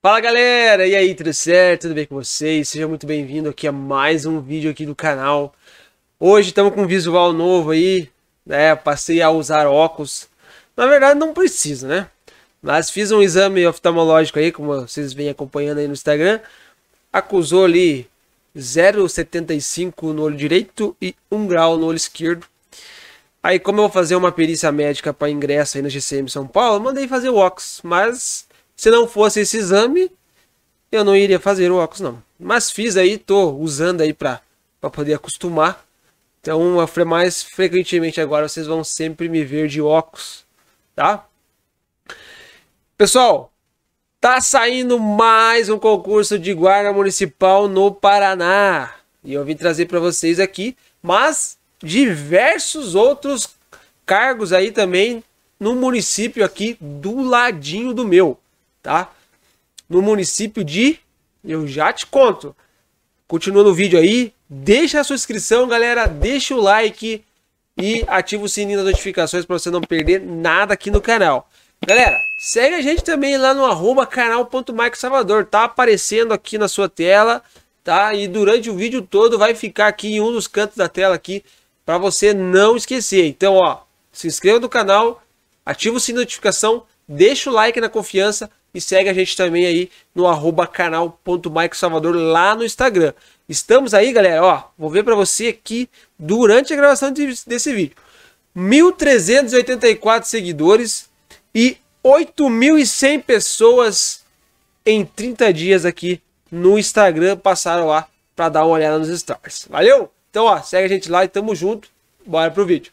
Fala galera, e aí, tudo certo? Tudo bem com vocês? Seja muito bem-vindo aqui a mais um vídeo aqui do canal. Hoje estamos com um visual novo aí, né? Passei a usar óculos. Na verdade não preciso, né? Mas fiz um exame oftalmológico aí, como vocês vêm acompanhando aí no Instagram. Acusou ali 0,75 no olho direito e 1 grau no olho esquerdo. Aí como eu vou fazer uma perícia médica para ingresso aí no GCM São Paulo, mandei fazer o óculos, mas se não fosse esse exame, eu não iria fazer o óculos não. Mas fiz aí, tô usando aí para poder acostumar. Então, mais frequentemente agora vocês vão sempre me ver de óculos, tá? Pessoal, tá saindo mais um concurso de guarda municipal no Paraná. E eu vim trazer para vocês aqui, mas diversos outros cargos aí também no município aqui do ladinho do meu tá? No município de. Eu já te conto. Continua no vídeo aí. Deixa a sua inscrição, galera. Deixa o like. E ativa o sininho das notificações para você não perder nada aqui no canal. Galera, segue a gente também lá no arroba canal.mikesalvador. Tá aparecendo aqui na sua tela, tá? E durante o vídeo todo vai ficar aqui em um dos cantos da tela aqui para você não esquecer. Então, ó, se inscreva no canal, ativa o sininho de notificação, deixa o like na confiança e segue a gente também aí no arroba canal.maicosalvador lá no Instagram. Estamos aí, galera, ó, vou ver para você aqui durante a gravação de, desse vídeo. 1.384 seguidores e 8.100 pessoas em 30 dias aqui no Instagram passaram lá para dar uma olhada nos stars. Valeu? Então, ó, segue a gente lá e tamo junto. Bora pro vídeo.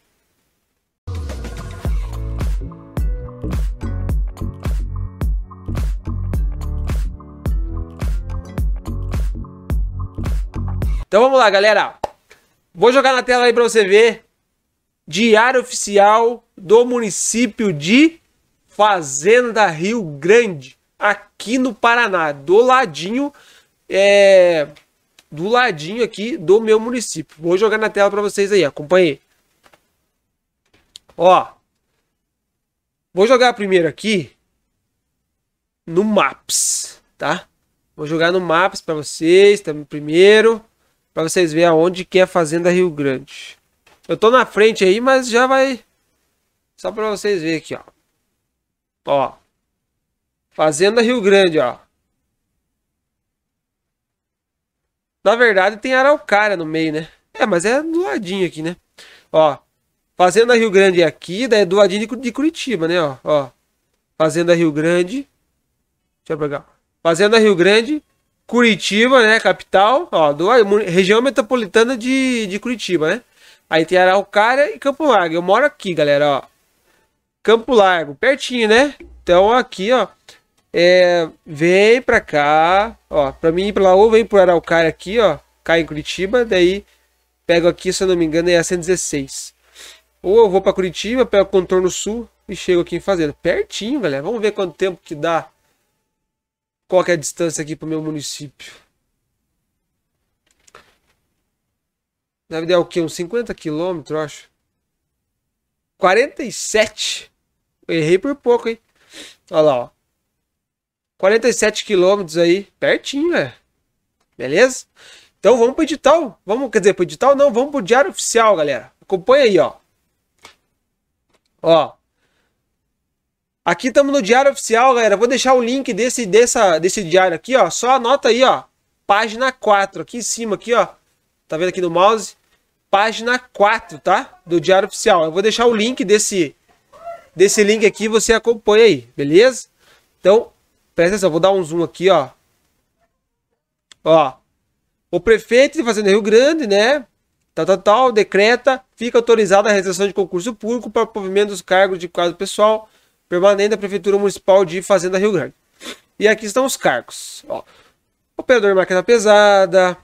Então vamos lá, galera. Vou jogar na tela aí para você ver. Diário oficial do município de Fazenda Rio Grande, aqui no Paraná, do ladinho, é, do ladinho aqui do meu município. Vou jogar na tela para vocês aí, acompanhe. Ó, vou jogar primeiro aqui no Maps, tá? Vou jogar no Maps para vocês, tá, primeiro. Pra vocês verem aonde que é a Fazenda Rio Grande. Eu tô na frente aí, mas já vai... Só pra vocês verem aqui, ó. Ó. Fazenda Rio Grande, ó. Na verdade tem Araucária no meio, né? É, mas é do ladinho aqui, né? Ó. Fazenda Rio Grande é aqui, daí é do ladinho de Curitiba, né? Ó. ó. Fazenda Rio Grande. Deixa eu pegar. Fazenda Rio Grande. Curitiba, né? Capital, ó, do, região metropolitana de, de Curitiba, né? Aí tem Araucária e Campo Largo. Eu moro aqui, galera, ó. Campo Largo, pertinho, né? Então aqui, ó. É, vem pra cá, ó. Pra mim ir pra lá, ou vem pro Araucária aqui, ó. Cai em Curitiba, daí pego aqui, se eu não me engano, é a 116. Ou eu vou pra Curitiba, pego o contorno sul e chego aqui em Fazenda. Pertinho, galera. Vamos ver quanto tempo que dá qual que é a distância aqui pro meu município? verdade dar o quê? Uns 50 quilômetros, acho. 47. errei por pouco, hein? Olha lá, ó. 47 quilômetros aí. Pertinho, velho. É. Beleza? Então vamos pro edital. Vamos, quer dizer, pro edital não, vamos pro diário oficial, galera. Acompanha aí, ó. Ó, Aqui estamos no diário oficial, galera. Vou deixar o link desse, dessa, desse diário aqui, ó. Só anota aí, ó. Página 4, aqui em cima, aqui, ó. Tá vendo aqui no mouse? Página 4, tá? Do diário oficial. Eu vou deixar o link desse, desse link aqui, você acompanha aí, beleza? Então, presta atenção, vou dar um zoom aqui, ó. Ó. O prefeito de Fazenda Rio Grande, né? Tal, tal, tal, decreta, fica autorizada a realização de concurso público para o provimento dos cargos de quadro pessoal permanente da Prefeitura Municipal de Fazenda Rio Grande. E aqui estão os cargos. Ó, operador de máquina pesada,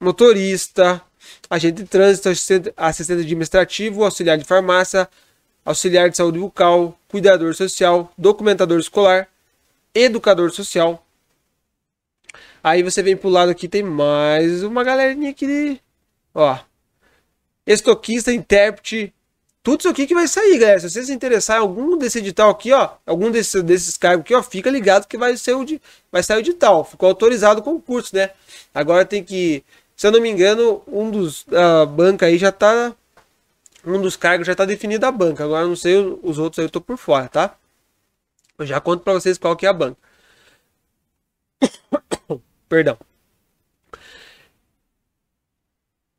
motorista, agente de trânsito, assistente administrativo, auxiliar de farmácia, auxiliar de saúde bucal, cuidador social, documentador escolar, educador social. Aí você vem pro lado aqui, tem mais uma galerinha aqui de... Ó, estoquista, intérprete, tudo isso aqui que vai sair, galera. Se você se interessar em algum desse edital aqui, ó, algum desse, desses cargos aqui, ó, fica ligado que vai, ser o de, vai sair o edital. Ficou autorizado o concurso, né? Agora tem que, se eu não me engano, um dos a banca aí já tá um dos cargos já tá definido a banca. Agora não sei os outros aí eu tô por fora, tá? Eu já conto para vocês qual que é a banca. Perdão.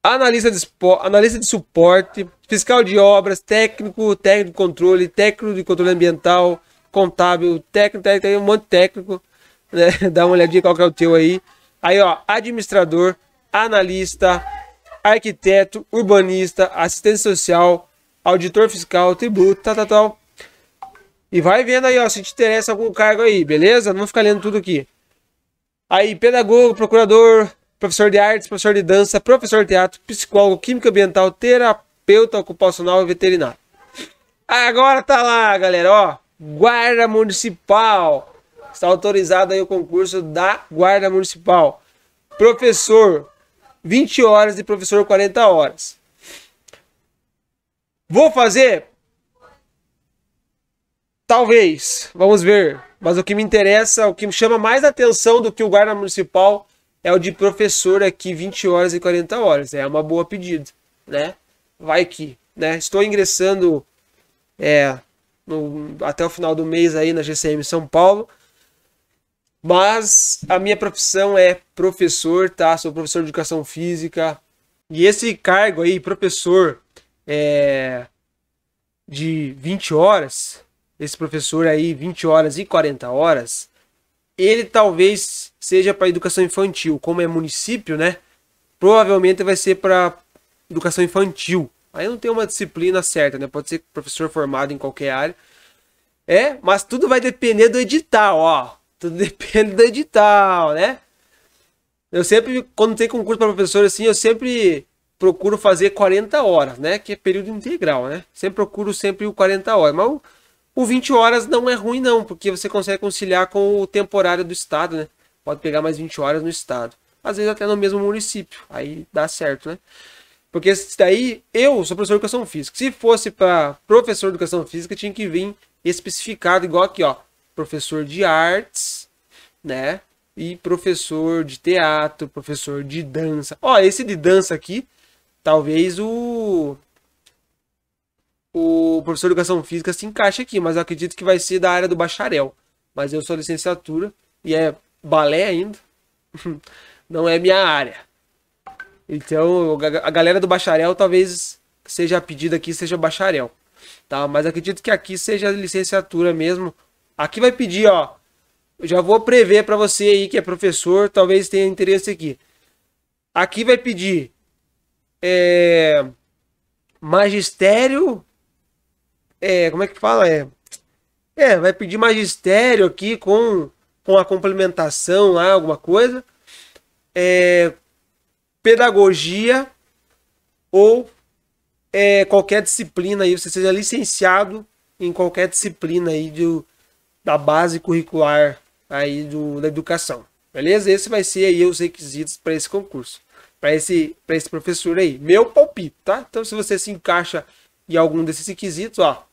analista de, analista de suporte, fiscal de obras, técnico, técnico de controle, técnico de controle ambiental, contábil, técnico, técnico, tem um monte de técnico, né? Dá uma olhadinha qual que é o teu aí. Aí, ó, administrador, analista, arquiteto, urbanista, assistente social, auditor fiscal, tributo, tal, tal, tal. E vai vendo aí, ó, se te interessa algum cargo aí, beleza? Não fica lendo tudo aqui. Aí, pedagogo, procurador, professor de artes, professor de dança, professor de teatro, psicólogo, químico ambiental, terapeuta ocupacional e veterinário. Agora tá lá, galera, ó, guarda municipal. Está autorizado aí o concurso da guarda municipal. Professor, 20 horas e professor 40 horas. Vou fazer? Talvez, vamos ver. Mas o que me interessa, o que me chama mais atenção do que o guarda municipal é o de professor aqui 20 horas e 40 horas. É uma boa pedida, né? Vai que, né? Estou ingressando é, no, até o final do mês aí na GCM São Paulo. Mas a minha profissão é professor, tá? Sou professor de educação física. E esse cargo aí, professor é, de 20 horas, esse professor aí, 20 horas e 40 horas, ele talvez seja para educação infantil, como é município, né? Provavelmente vai ser para educação infantil. Aí não tem uma disciplina certa, né? Pode ser professor formado em qualquer área. É, mas tudo vai depender do edital, ó. Tudo depende do edital, né? Eu sempre, quando tem concurso para professor assim, eu sempre procuro fazer 40 horas, né? Que é período integral, né? Sempre procuro sempre o 40 horas. Mas o, o 20 horas não é ruim, não, porque você consegue conciliar com o temporário do Estado, né? pode pegar mais 20 horas no estado. Às vezes até no mesmo município, aí dá certo, né? Porque daí eu sou professor de educação física. Se fosse para professor de educação física, tinha que vir especificado igual aqui, ó, professor de artes, né? E professor de teatro, professor de dança. Ó, esse de dança aqui, talvez o o professor de educação física se encaixa aqui, mas eu acredito que vai ser da área do bacharel. Mas eu sou licenciatura e é balé ainda. Não é minha área. Então, a galera do bacharel talvez seja a aqui, seja bacharel. Tá? Mas acredito que aqui seja licenciatura mesmo. Aqui vai pedir, ó. Já vou prever para você aí que é professor, talvez tenha interesse aqui. Aqui vai pedir é, magistério. É, como é que fala? É, é, vai pedir magistério aqui com com a complementação lá, alguma coisa, é, pedagogia ou é, qualquer disciplina aí, você seja licenciado em qualquer disciplina aí do, da base curricular aí do, da educação. Beleza? Esse vai ser aí os requisitos para esse concurso, para esse, esse professor aí. Meu palpite, tá? Então, se você se encaixa em algum desses requisitos, ó,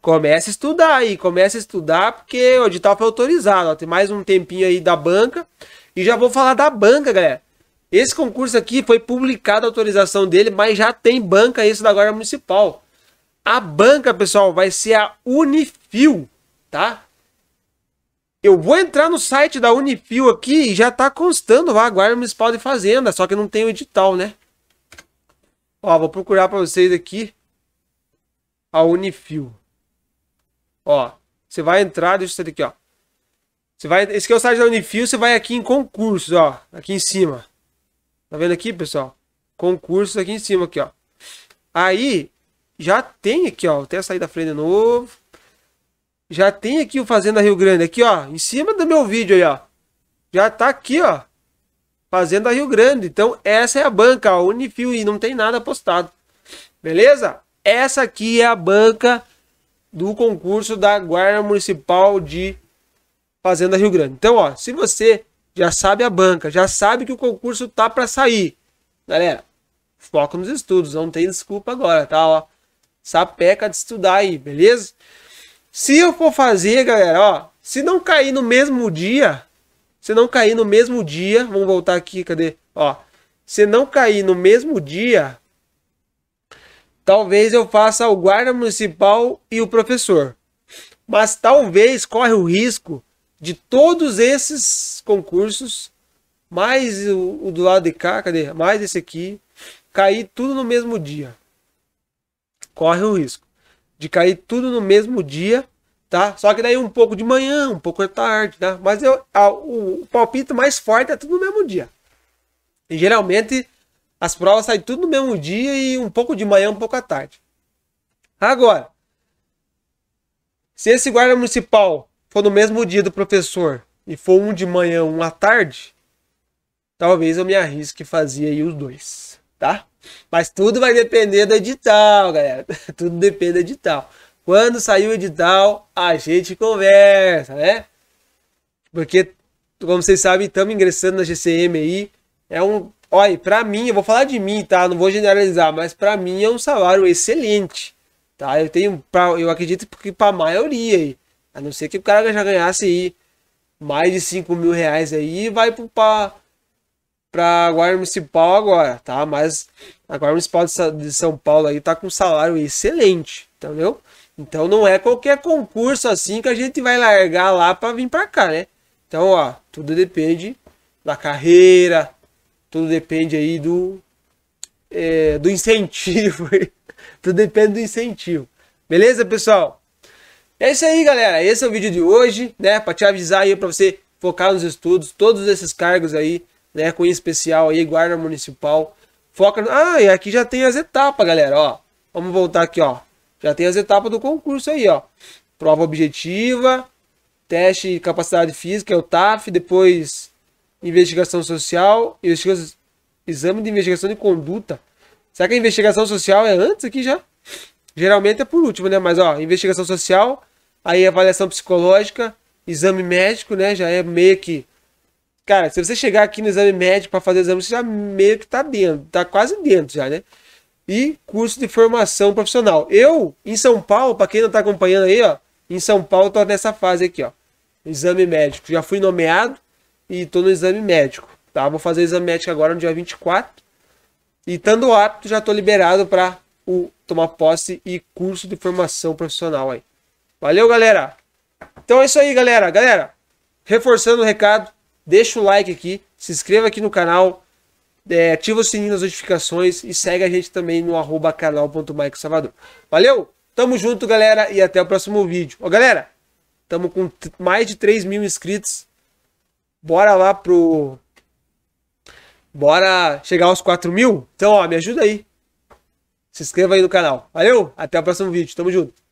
Começa a estudar aí, começa a estudar, porque o edital foi autorizado. Ó, tem mais um tempinho aí da banca. E já vou falar da banca, galera. Esse concurso aqui foi publicado a autorização dele, mas já tem banca isso da Guarda Municipal. A banca, pessoal, vai ser a Unifil, tá? Eu vou entrar no site da Unifil aqui e já tá constando lá, a Guarda Municipal de Fazenda, só que não tem o edital, né? Ó, vou procurar para vocês aqui a Unifil. Ó, você vai entrar, deixa eu sair daqui, ó. Você vai, esse aqui é o site da Unifil, você vai aqui em concursos, ó, aqui em cima. Tá vendo aqui, pessoal? Concursos aqui em cima, aqui, ó. Aí, já tem aqui, ó, até sair da frente de novo. Já tem aqui o Fazenda Rio Grande, aqui, ó, em cima do meu vídeo aí, ó. Já tá aqui, ó. Fazenda Rio Grande. Então, essa é a banca, a Unifil, e não tem nada postado. Beleza? Essa aqui é a banca do concurso da Guarda Municipal de Fazenda Rio Grande. Então, ó, se você já sabe a banca, já sabe que o concurso tá para sair, galera, foco nos estudos, não tem desculpa agora, tá? Ó, sapeca de estudar aí, beleza? Se eu for fazer, galera, ó, se não cair no mesmo dia, se não cair no mesmo dia, vamos voltar aqui, cadê? Ó, se não cair no mesmo dia, Talvez eu faça o guarda municipal e o professor. Mas talvez corre o risco de todos esses concursos, mais o, o do lado de cá, cadê? Mais esse aqui, cair tudo no mesmo dia. Corre o risco de cair tudo no mesmo dia, tá? Só que daí um pouco de manhã, um pouco de tarde, tá? Mas eu, a, o, o palpite mais forte é tudo no mesmo dia. E geralmente as provas saem tudo no mesmo dia e um pouco de manhã, um pouco à tarde. Agora, se esse guarda municipal for no mesmo dia do professor e for um de manhã, um à tarde, talvez eu me arrisque fazer aí os dois, tá? Mas tudo vai depender do edital, galera. Tudo depende do edital. Quando sair o edital, a gente conversa, né? Porque, como vocês sabem, estamos ingressando na GCM aí. É um Olha, para mim, eu vou falar de mim, tá? Não vou generalizar, mas para mim é um salário excelente, tá? Eu tenho, pra, eu acredito que para a maioria aí, a não ser que o cara já ganhasse aí mais de 5 mil reais aí, vai para para guarda municipal agora, tá? Mas a guarda municipal de São Paulo aí tá com um salário excelente, entendeu? Então não é qualquer concurso assim que a gente vai largar lá para vir para cá, né? Então, ó, tudo depende da carreira, tudo depende aí do, é, do incentivo. Tudo depende do incentivo. Beleza, pessoal? É isso aí, galera. Esse é o vídeo de hoje, né? Para te avisar aí, para você focar nos estudos, todos esses cargos aí, né? Com especial aí, guarda municipal. Foca. No... Ah, e aqui já tem as etapas, galera. Ó, vamos voltar aqui, ó. Já tem as etapas do concurso aí, ó. Prova objetiva, teste de capacidade física, é o TAF, depois investigação social, investigação, exame de investigação de conduta. Será que a investigação social é antes aqui já? Geralmente é por último, né? Mas ó, investigação social, aí avaliação psicológica, exame médico, né? Já é meio que. Cara, se você chegar aqui no exame médico para fazer exame, você já meio que tá dentro, tá quase dentro já, né? E curso de formação profissional. Eu, em São Paulo, para quem não tá acompanhando aí, ó, em São Paulo tô nessa fase aqui, ó. Exame médico. Já fui nomeado, e tô no exame médico, tá? Vou fazer o exame médico agora no dia 24. E estando apto, já tô liberado para o tomar posse e curso de formação profissional aí. Valeu, galera. Então é isso aí, galera. Galera, reforçando o recado, deixa o like aqui, se inscreva aqui no canal, é, ativa o sininho das notificações e segue a gente também no arroba canal.maicosalvador. Valeu? Tamo junto, galera, e até o próximo vídeo. Ó, galera, tamo com mais de 3 mil inscritos bora lá pro. Bora chegar aos 4 mil? Então, ó, me ajuda aí. Se inscreva aí no canal. Valeu, até o próximo vídeo. Tamo junto.